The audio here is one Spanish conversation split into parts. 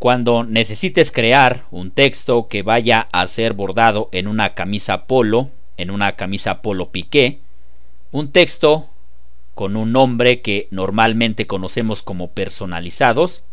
Cuando necesites crear un texto que vaya a ser bordado en una camisa polo, en una camisa polo piqué, un texto con un nombre que normalmente conocemos como personalizados,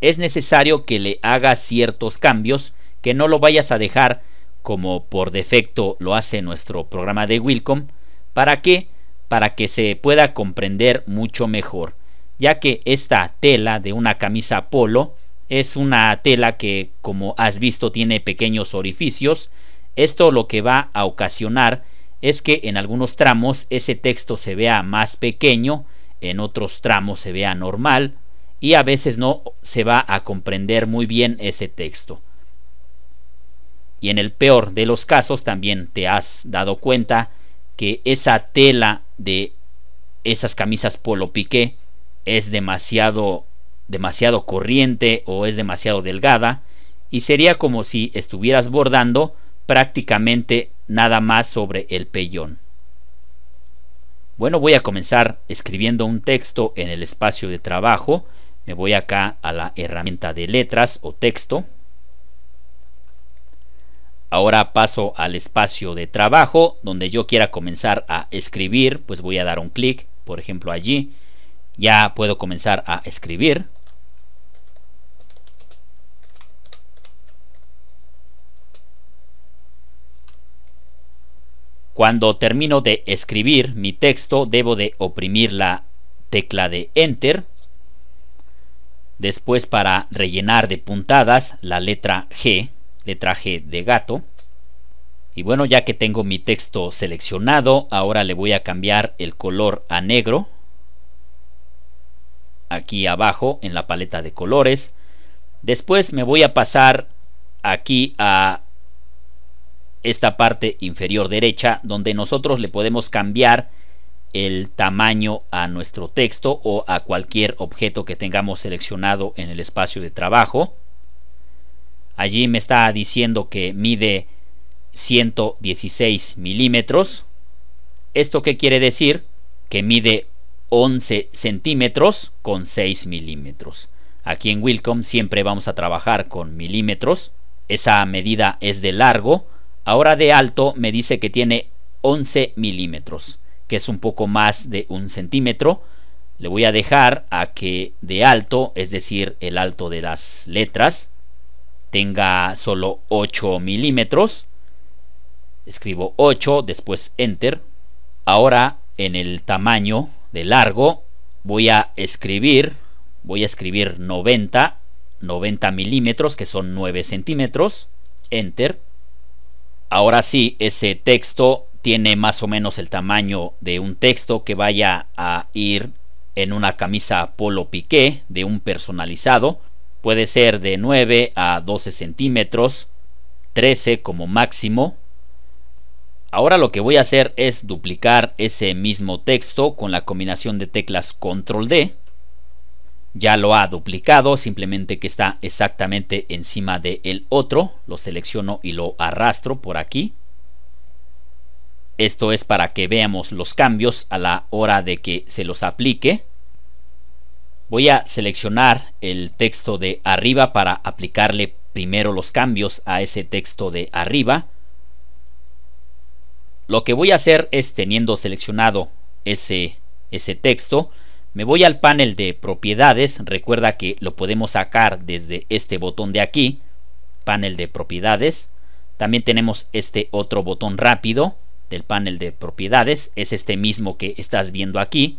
es necesario que le hagas ciertos cambios, que no lo vayas a dejar como por defecto lo hace nuestro programa de Wilcom, ¿para qué? Para que se pueda comprender mucho mejor ya que esta tela de una camisa polo es una tela que como has visto tiene pequeños orificios esto lo que va a ocasionar es que en algunos tramos ese texto se vea más pequeño en otros tramos se vea normal y a veces no se va a comprender muy bien ese texto y en el peor de los casos también te has dado cuenta que esa tela de esas camisas polo piqué es demasiado demasiado corriente o es demasiado delgada y sería como si estuvieras bordando prácticamente nada más sobre el pellón. Bueno, voy a comenzar escribiendo un texto en el espacio de trabajo. Me voy acá a la herramienta de letras o texto. Ahora paso al espacio de trabajo donde yo quiera comenzar a escribir, pues voy a dar un clic, por ejemplo allí ya puedo comenzar a escribir. Cuando termino de escribir mi texto, debo de oprimir la tecla de Enter. Después para rellenar de puntadas la letra G, letra G de gato. Y bueno, ya que tengo mi texto seleccionado, ahora le voy a cambiar el color a negro aquí abajo en la paleta de colores. Después me voy a pasar aquí a esta parte inferior derecha donde nosotros le podemos cambiar el tamaño a nuestro texto o a cualquier objeto que tengamos seleccionado en el espacio de trabajo. Allí me está diciendo que mide 116 milímetros. ¿Esto qué quiere decir? Que mide 11 centímetros con 6 milímetros. Aquí en Wilcom siempre vamos a trabajar con milímetros. Esa medida es de largo. Ahora de alto me dice que tiene 11 milímetros, que es un poco más de un centímetro. Le voy a dejar a que de alto, es decir, el alto de las letras, tenga solo 8 milímetros. Escribo 8, después Enter. Ahora en el tamaño de largo, voy a escribir, voy a escribir 90, 90 milímetros, que son 9 centímetros, enter. Ahora sí, ese texto tiene más o menos el tamaño de un texto que vaya a ir en una camisa polo piqué de un personalizado. Puede ser de 9 a 12 centímetros, 13 como máximo, Ahora lo que voy a hacer es duplicar ese mismo texto con la combinación de teclas control D. Ya lo ha duplicado, simplemente que está exactamente encima del el otro. Lo selecciono y lo arrastro por aquí. Esto es para que veamos los cambios a la hora de que se los aplique. Voy a seleccionar el texto de arriba para aplicarle primero los cambios a ese texto de arriba. Lo que voy a hacer es teniendo seleccionado ese, ese texto, me voy al panel de propiedades, recuerda que lo podemos sacar desde este botón de aquí, panel de propiedades. También tenemos este otro botón rápido del panel de propiedades, es este mismo que estás viendo aquí.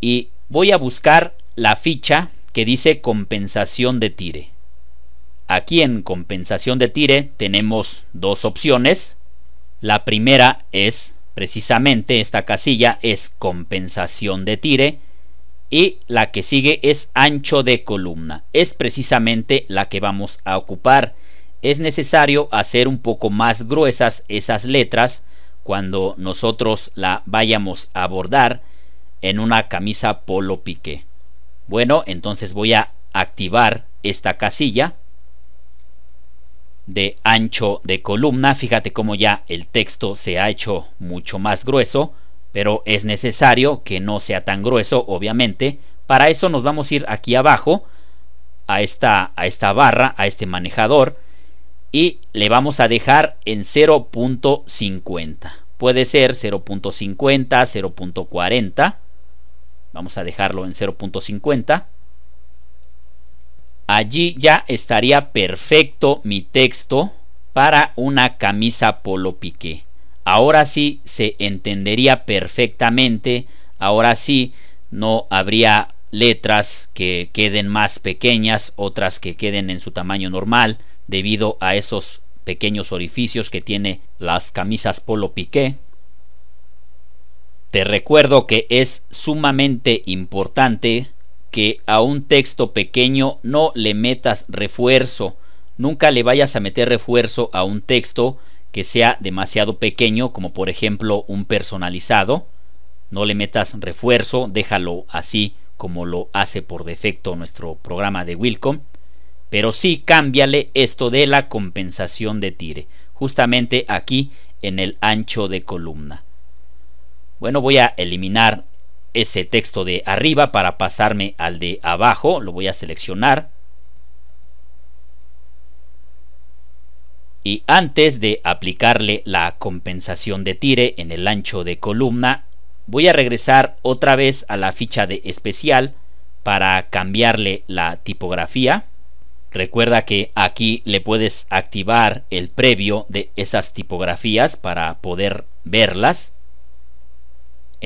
Y voy a buscar la ficha que dice compensación de tire. Aquí en compensación de tire tenemos dos opciones, la primera es precisamente esta casilla es compensación de tire y la que sigue es ancho de columna. Es precisamente la que vamos a ocupar. Es necesario hacer un poco más gruesas esas letras cuando nosotros la vayamos a bordar en una camisa polo pique. Bueno, entonces voy a activar esta casilla de ancho de columna. Fíjate cómo ya el texto se ha hecho mucho más grueso, pero es necesario que no sea tan grueso, obviamente. Para eso nos vamos a ir aquí abajo, a esta, a esta barra, a este manejador, y le vamos a dejar en 0.50. Puede ser 0.50, 0.40. Vamos a dejarlo en 0.50. Allí ya estaría perfecto mi texto para una camisa polo piqué. Ahora sí se entendería perfectamente, ahora sí no habría letras que queden más pequeñas, otras que queden en su tamaño normal, debido a esos pequeños orificios que tiene las camisas polo piqué. Te recuerdo que es sumamente importante que a un texto pequeño no le metas refuerzo. Nunca le vayas a meter refuerzo a un texto que sea demasiado pequeño, como por ejemplo un personalizado. No le metas refuerzo, déjalo así como lo hace por defecto nuestro programa de Wilcom. Pero sí cámbiale esto de la compensación de tire, justamente aquí en el ancho de columna. Bueno, voy a eliminar ese texto de arriba para pasarme al de abajo. Lo voy a seleccionar. Y antes de aplicarle la compensación de tire en el ancho de columna, voy a regresar otra vez a la ficha de especial para cambiarle la tipografía. Recuerda que aquí le puedes activar el previo de esas tipografías para poder verlas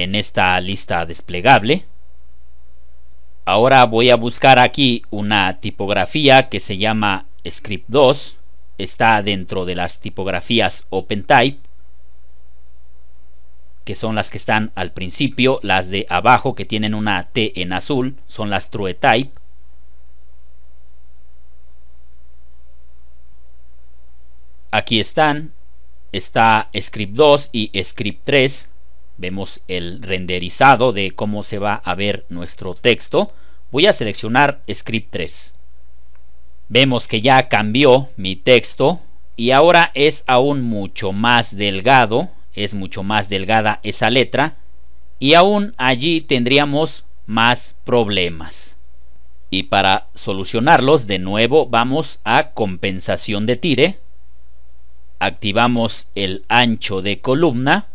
en esta lista desplegable. Ahora voy a buscar aquí una tipografía que se llama Script 2. Está dentro de las tipografías OpenType, que son las que están al principio. Las de abajo que tienen una T en azul son las TrueType. Aquí están. Está Script 2 y Script 3 vemos el renderizado de cómo se va a ver nuestro texto, voy a seleccionar script 3. Vemos que ya cambió mi texto y ahora es aún mucho más delgado, es mucho más delgada esa letra y aún allí tendríamos más problemas. Y para solucionarlos de nuevo vamos a compensación de tire, activamos el ancho de columna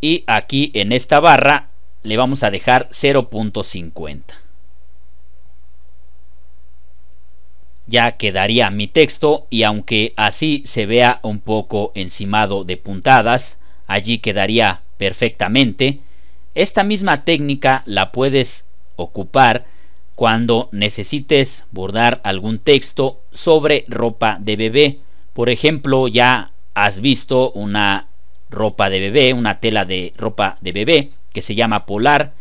y aquí en esta barra le vamos a dejar 0.50 ya quedaría mi texto y aunque así se vea un poco encimado de puntadas allí quedaría perfectamente esta misma técnica la puedes ocupar cuando necesites bordar algún texto sobre ropa de bebé por ejemplo ya has visto una ropa de bebé, una tela de ropa de bebé que se llama polar.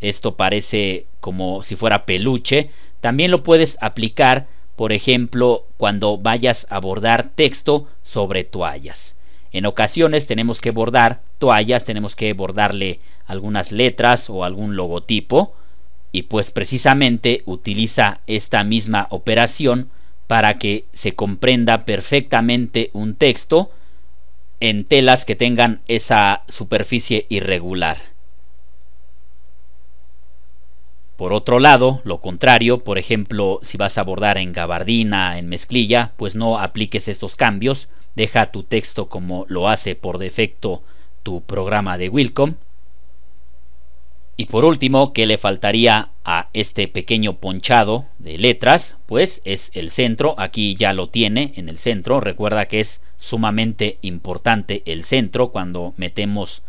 Esto parece como si fuera peluche. También lo puedes aplicar, por ejemplo, cuando vayas a bordar texto sobre toallas. En ocasiones tenemos que bordar toallas, tenemos que bordarle algunas letras o algún logotipo y pues precisamente utiliza esta misma operación para que se comprenda perfectamente un texto en telas que tengan esa superficie irregular. Por otro lado, lo contrario, por ejemplo, si vas a bordar en gabardina, en mezclilla, pues no apliques estos cambios, deja tu texto como lo hace por defecto tu programa de Wilcom. Y por último, ¿qué le faltaría a este pequeño ponchado de letras? Pues es el centro, aquí ya lo tiene en el centro, recuerda que es sumamente importante el centro cuando metemos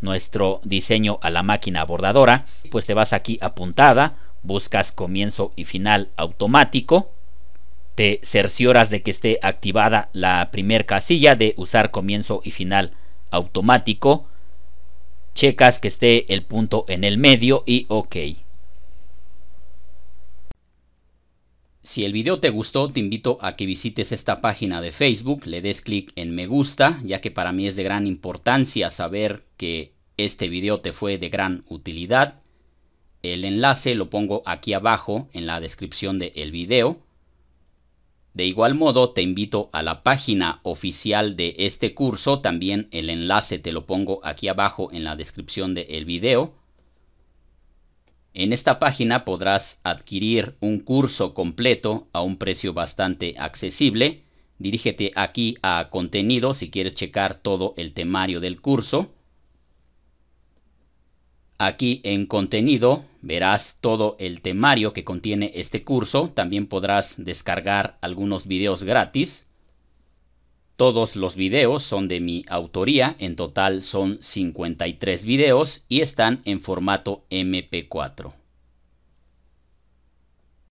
nuestro diseño a la máquina bordadora pues te vas aquí a puntada buscas comienzo y final automático te cercioras de que esté activada la primer casilla de usar comienzo y final automático checas que esté el punto en el medio y ok Si el video te gustó, te invito a que visites esta página de Facebook, le des clic en me gusta, ya que para mí es de gran importancia saber que este video te fue de gran utilidad. El enlace lo pongo aquí abajo en la descripción del video. De igual modo, te invito a la página oficial de este curso, también el enlace te lo pongo aquí abajo en la descripción del video. En esta página podrás adquirir un curso completo a un precio bastante accesible. Dirígete aquí a contenido si quieres checar todo el temario del curso. Aquí en contenido verás todo el temario que contiene este curso. También podrás descargar algunos videos gratis. Todos los videos son de mi autoría, en total son 53 videos y están en formato MP4.